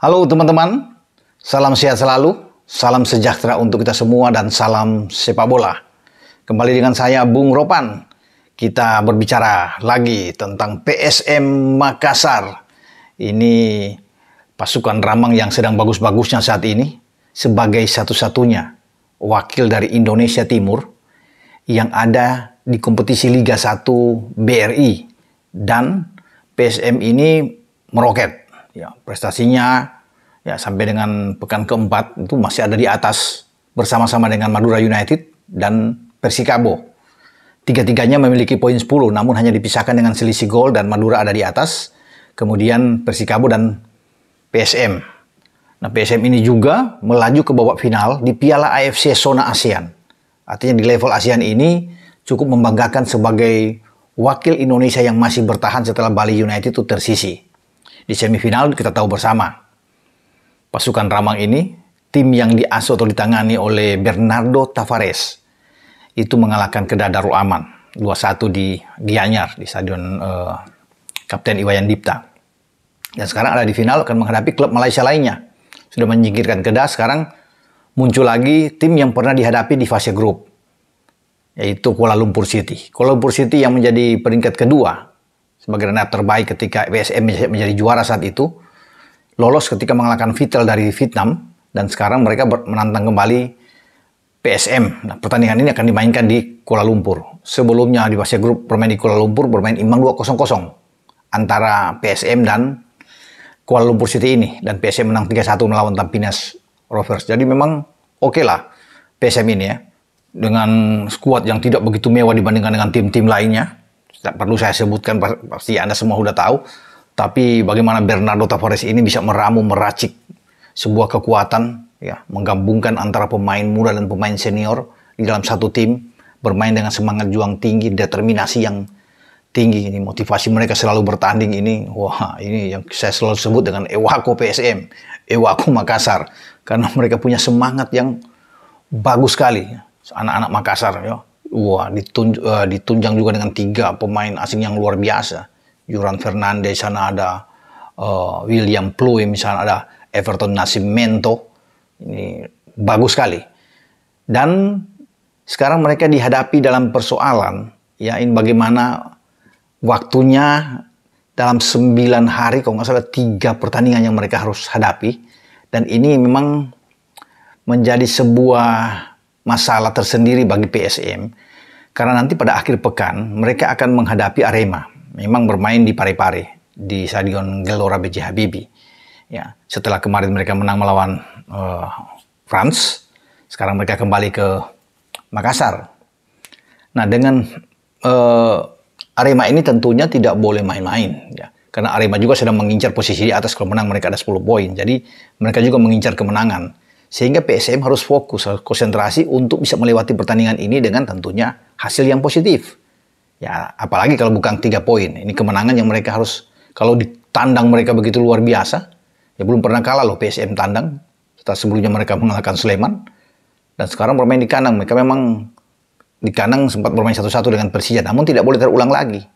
Halo teman-teman, salam sehat selalu, salam sejahtera untuk kita semua dan salam sepak bola. Kembali dengan saya Bung Ropan. Kita berbicara lagi tentang PSM Makassar. Ini pasukan Ramang yang sedang bagus-bagusnya saat ini sebagai satu-satunya wakil dari Indonesia Timur yang ada di kompetisi Liga 1 BRI dan PSM ini meroket ya prestasinya ya sampai dengan pekan keempat itu masih ada di atas bersama-sama dengan Madura United dan Persikabo. Tiga-tiganya memiliki poin 10 namun hanya dipisahkan dengan selisih gol dan Madura ada di atas, kemudian Persikabo dan PSM. Nah, PSM ini juga melaju ke babak final di Piala AFC zona ASEAN. Artinya di level ASEAN ini cukup membanggakan sebagai wakil Indonesia yang masih bertahan setelah Bali United itu tersisi. Di semifinal kita tahu bersama, pasukan Ramang ini, tim yang diasuh atau ditangani oleh Bernardo Tavares, itu mengalahkan Kedah Darul Aman 2-1 di Gianyar di stadion uh, Kapten Iwayan Dipta. Dan sekarang ada di final akan menghadapi klub Malaysia lainnya. Sudah menyingkirkan Kedah, sekarang muncul lagi tim yang pernah dihadapi di fase grup, yaitu Kuala Lumpur City. Kuala Lumpur City yang menjadi peringkat kedua sebagai runner terbaik ketika PSM menjadi juara saat itu, lolos ketika mengalahkan Vitel dari Vietnam, dan sekarang mereka menantang kembali PSM. Nah, pertandingan ini akan dimainkan di Kuala Lumpur. Sebelumnya di fase grup bermain di Kuala Lumpur bermain imbang 2-0-0 antara PSM dan Kuala Lumpur City ini dan PSM menang 3-1 melawan Tampines Rovers. Jadi memang oke okay lah PSM ini ya dengan skuad yang tidak begitu mewah dibandingkan dengan tim-tim lainnya tidak perlu saya sebutkan pasti Anda semua sudah tahu. Tapi bagaimana Bernardo Tavares ini bisa meramu meracik sebuah kekuatan ya, menggabungkan antara pemain muda dan pemain senior di dalam satu tim, bermain dengan semangat juang tinggi, determinasi yang tinggi ini motivasi mereka selalu bertanding ini wah ini yang saya selalu sebut dengan Ewako PSM Ewako Makassar karena mereka punya semangat yang bagus sekali anak-anak Makassar ya Wah, ditun, uh, eh, ditunjang juga dengan tiga pemain asing yang luar biasa. Juran Fernandes, sana ada uh, William Pluim, misalnya ada Everton Nascimento. Ini bagus sekali. Dan sekarang mereka dihadapi dalam persoalan, ya ini bagaimana waktunya dalam sembilan hari, kalau nggak salah tiga pertandingan yang mereka harus hadapi. Dan ini memang menjadi sebuah masalah tersendiri bagi PSM karena nanti pada akhir pekan mereka akan menghadapi Arema. Memang bermain di Parepare di Stadion Gelora BJ Habibie. Ya, setelah kemarin mereka menang melawan uh, eh, France, sekarang mereka kembali ke Makassar. Nah, dengan uh, Arema ini tentunya tidak boleh main-main ya. Karena Arema juga sedang mengincar posisi di atas kalau menang mereka ada 10 poin. Jadi mereka juga mengincar kemenangan. Sehingga PSM harus fokus, harus konsentrasi untuk bisa melewati pertandingan ini dengan tentunya hasil yang positif. Ya, apalagi kalau bukan tiga poin. Ini kemenangan yang mereka harus, kalau ditandang mereka begitu luar biasa, ya belum pernah kalah loh PSM tandang. Setelah sebelumnya mereka mengalahkan Sleman. Dan sekarang bermain di kandang. Mereka memang di kandang sempat bermain satu-satu dengan Persija, namun tidak boleh terulang lagi.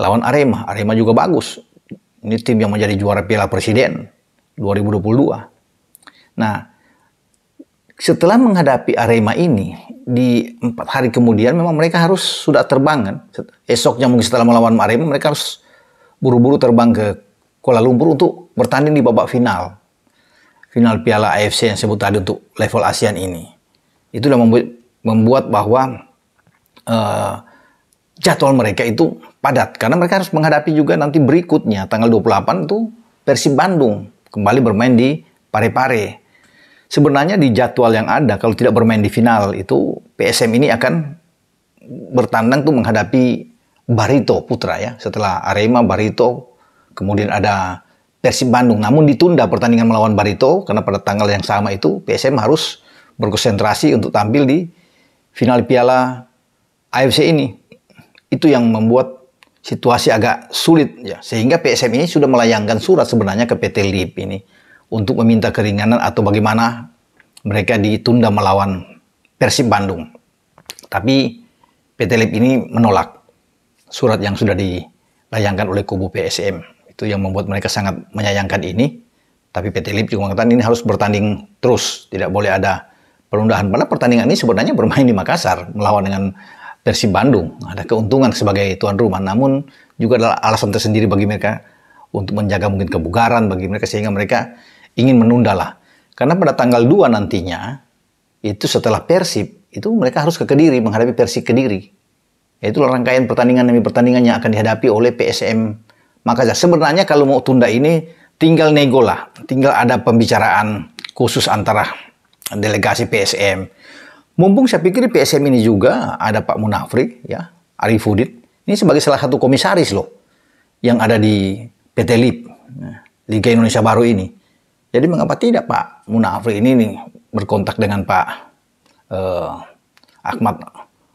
Lawan Arema, Arema juga bagus. Ini tim yang menjadi juara Piala Presiden 2022. Nah, setelah menghadapi Arema ini di empat hari kemudian memang mereka harus sudah terbang kan esoknya mungkin setelah melawan Arema mereka harus buru-buru terbang ke Kuala Lumpur untuk bertanding di babak final final Piala AFC yang sebut tadi untuk level ASEAN ini itu sudah membuat, membuat bahwa uh, jadwal mereka itu padat karena mereka harus menghadapi juga nanti berikutnya tanggal 28 itu Persib Bandung kembali bermain di Parepare. -Pare sebenarnya di jadwal yang ada kalau tidak bermain di final itu PSM ini akan bertandang tuh menghadapi Barito Putra ya setelah Arema Barito kemudian ada Persib Bandung namun ditunda pertandingan melawan Barito karena pada tanggal yang sama itu PSM harus berkonsentrasi untuk tampil di final Piala AFC ini itu yang membuat situasi agak sulit ya sehingga PSM ini sudah melayangkan surat sebenarnya ke PT LIP ini untuk meminta keringanan atau bagaimana mereka ditunda melawan Persib Bandung. Tapi PT Lib ini menolak surat yang sudah dilayangkan oleh kubu PSM. Itu yang membuat mereka sangat menyayangkan ini. Tapi PT Lib juga mengatakan ini harus bertanding terus, tidak boleh ada penundaan. Padahal pertandingan ini sebenarnya bermain di Makassar melawan dengan Persib Bandung. Ada keuntungan sebagai tuan rumah, namun juga adalah alasan tersendiri bagi mereka untuk menjaga mungkin kebugaran bagi mereka sehingga mereka ingin menundalah. Karena pada tanggal 2 nantinya, itu setelah Persib, itu mereka harus ke Kediri, menghadapi Persib Kediri. Itu rangkaian pertandingan demi pertandingan yang akan dihadapi oleh PSM Makassar. Sebenarnya kalau mau tunda ini, tinggal nego lah. Tinggal ada pembicaraan khusus antara delegasi PSM. Mumpung saya pikir di PSM ini juga ada Pak Munafri, ya, Arifudin. Ini sebagai salah satu komisaris loh yang ada di PT LIP, ya, Liga Indonesia Baru ini. Jadi mengapa tidak Pak Munafri ini nih berkontak dengan Pak eh, Ahmad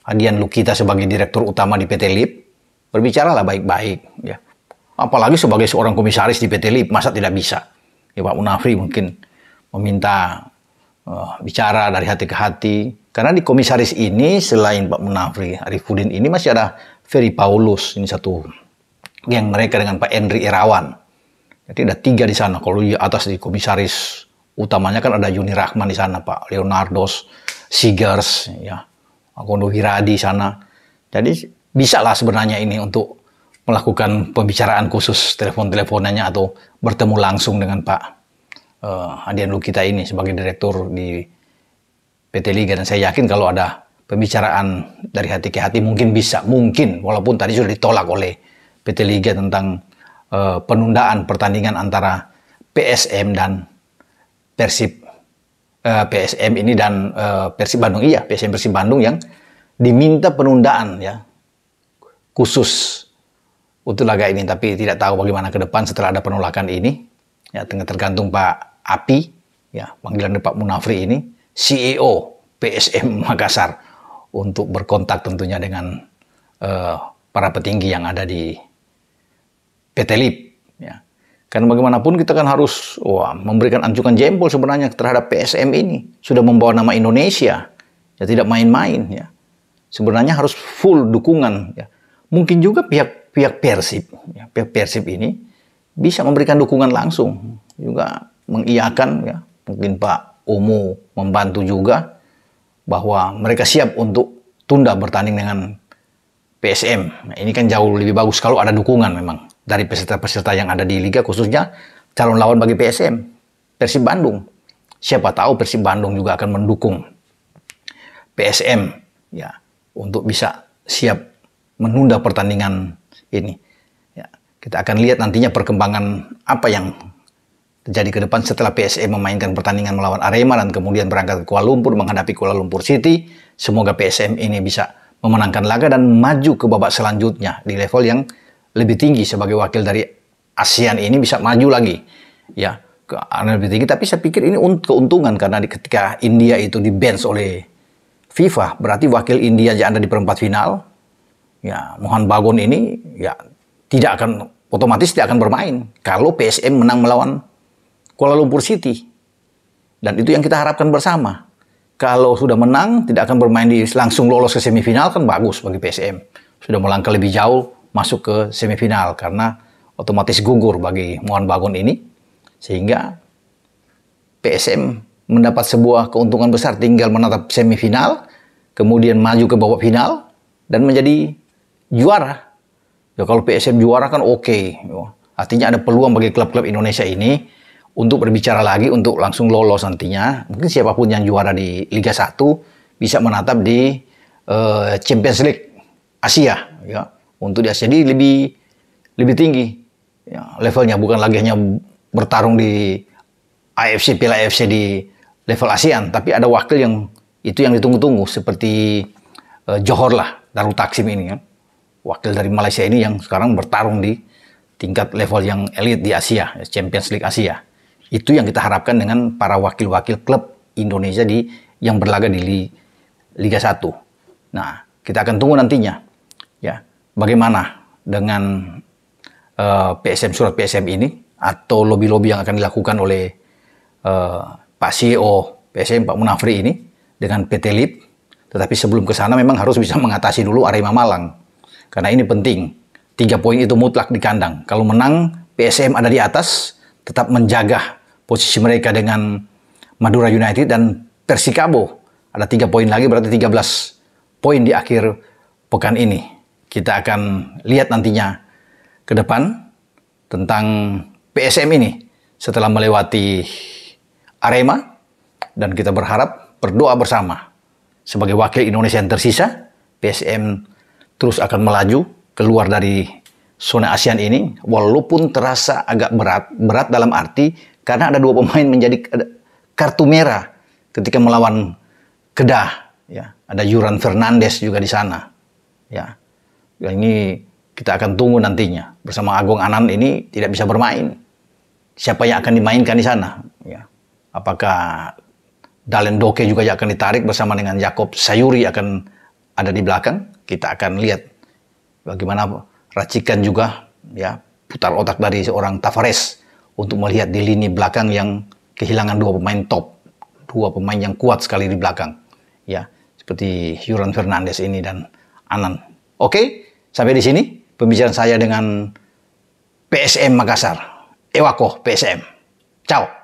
Adian Lukita sebagai direktur utama di PT Lip? Berbicaralah baik-baik ya. Apalagi sebagai seorang komisaris di PT Lip masa tidak bisa? Ya Pak Munafri mungkin meminta eh, bicara dari hati ke hati karena di komisaris ini selain Pak Munafri, Arifudin ini masih ada Ferry Paulus ini satu yang mereka dengan Pak Endri Irawan jadi ada tiga di sana. Kalau di atas di komisaris utamanya kan ada Yuni Rahman di sana, Pak Leonardo, Sigars, ya, Agondo di sana. Jadi bisa lah sebenarnya ini untuk melakukan pembicaraan khusus telepon-teleponannya atau bertemu langsung dengan Pak uh, Adian Lukita ini sebagai direktur di PT Liga dan saya yakin kalau ada pembicaraan dari hati ke hati mungkin bisa mungkin walaupun tadi sudah ditolak oleh PT Liga tentang Eh, penundaan pertandingan antara PSM dan Persib eh, PSM ini dan eh, Persib Bandung iya PSM Persib Bandung yang diminta penundaan ya khusus untuk laga ini tapi tidak tahu bagaimana ke depan setelah ada penolakan ini ya tergantung Pak Api ya panggilan Pak Munafri ini CEO PSM Makassar untuk berkontak tentunya dengan eh, para petinggi yang ada di PT Lip. Ya. Karena bagaimanapun kita kan harus wah, memberikan anjukan jempol sebenarnya terhadap PSM ini. Sudah membawa nama Indonesia. Ya tidak main-main ya. Sebenarnya harus full dukungan ya. Mungkin juga pihak pihak Persib, ya, pihak Persib ini bisa memberikan dukungan langsung juga mengiakan ya. Mungkin Pak Umu membantu juga bahwa mereka siap untuk tunda bertanding dengan PSM. Nah, ini kan jauh lebih bagus kalau ada dukungan memang dari peserta-peserta yang ada di liga khususnya calon lawan bagi PSM, Persib Bandung. Siapa tahu Persib Bandung juga akan mendukung PSM ya untuk bisa siap menunda pertandingan ini. Ya, kita akan lihat nantinya perkembangan apa yang terjadi ke depan setelah PSM memainkan pertandingan melawan Arema dan kemudian berangkat ke Kuala Lumpur menghadapi Kuala Lumpur City. Semoga PSM ini bisa memenangkan laga dan maju ke babak selanjutnya di level yang lebih tinggi sebagai wakil dari ASEAN ini bisa maju lagi ya ke lebih tinggi tapi saya pikir ini keuntungan karena ketika India itu di bench oleh FIFA berarti wakil India yang ada di perempat final ya Mohan Bagon ini ya tidak akan otomatis tidak akan bermain kalau PSM menang melawan Kuala Lumpur City dan itu yang kita harapkan bersama kalau sudah menang tidak akan bermain di langsung lolos ke semifinal kan bagus bagi PSM sudah melangkah lebih jauh masuk ke semifinal karena otomatis gugur bagi Muan Bangun ini sehingga PSM mendapat sebuah keuntungan besar tinggal menatap semifinal kemudian maju ke babak final dan menjadi juara ya kalau PSM juara kan oke okay. Ya, artinya ada peluang bagi klub-klub Indonesia ini untuk berbicara lagi untuk langsung lolos nantinya mungkin siapapun yang juara di Liga 1 bisa menatap di uh, Champions League Asia ya untuk di Asia. Jadi lebih lebih tinggi ya, levelnya, bukan lagi hanya bertarung di AFC Piala AFC di level ASEAN, tapi ada wakil yang itu yang ditunggu-tunggu seperti uh, Johor lah, Darul Taksim ini kan. Wakil dari Malaysia ini yang sekarang bertarung di tingkat level yang elit di Asia, ya, Champions League Asia. Itu yang kita harapkan dengan para wakil-wakil klub Indonesia di yang berlaga di Liga 1. Nah, kita akan tunggu nantinya. Ya, bagaimana dengan uh, eh, PSM surat PSM ini atau lobby-lobby yang akan dilakukan oleh uh, Pak CEO PSM Pak Munafri ini dengan PT lip? Tetapi sebelum ke sana memang harus bisa mengatasi dulu Arema Malang. Karena ini penting. Tiga poin itu mutlak di kandang. Kalau menang, PSM ada di atas, tetap menjaga posisi mereka dengan Madura United dan Persikabo. Ada tiga poin lagi, berarti 13 poin di akhir pekan ini. Kita akan lihat nantinya ke depan tentang PSM ini setelah melewati Arema dan kita berharap berdoa bersama sebagai wakil Indonesia yang tersisa PSM terus akan melaju keluar dari zona ASEAN ini walaupun terasa agak berat berat dalam arti karena ada dua pemain menjadi kartu merah ketika melawan Kedah ya ada Yuran Fernandes juga di sana ya Ya, ini kita akan tunggu nantinya. Bersama Agung Anan ini tidak bisa bermain. Siapa yang akan dimainkan di sana? Ya. Apakah Dalen Doke juga akan ditarik bersama dengan Jakob Sayuri akan ada di belakang? Kita akan lihat bagaimana racikan juga ya putar otak dari seorang Tavares untuk melihat di lini belakang yang kehilangan dua pemain top, dua pemain yang kuat sekali di belakang. Ya, seperti Yuran Fernandes ini dan Anan. Oke? Okay? Sampai di sini pembicaraan saya dengan PSM Makassar. Ewako PSM. Ciao.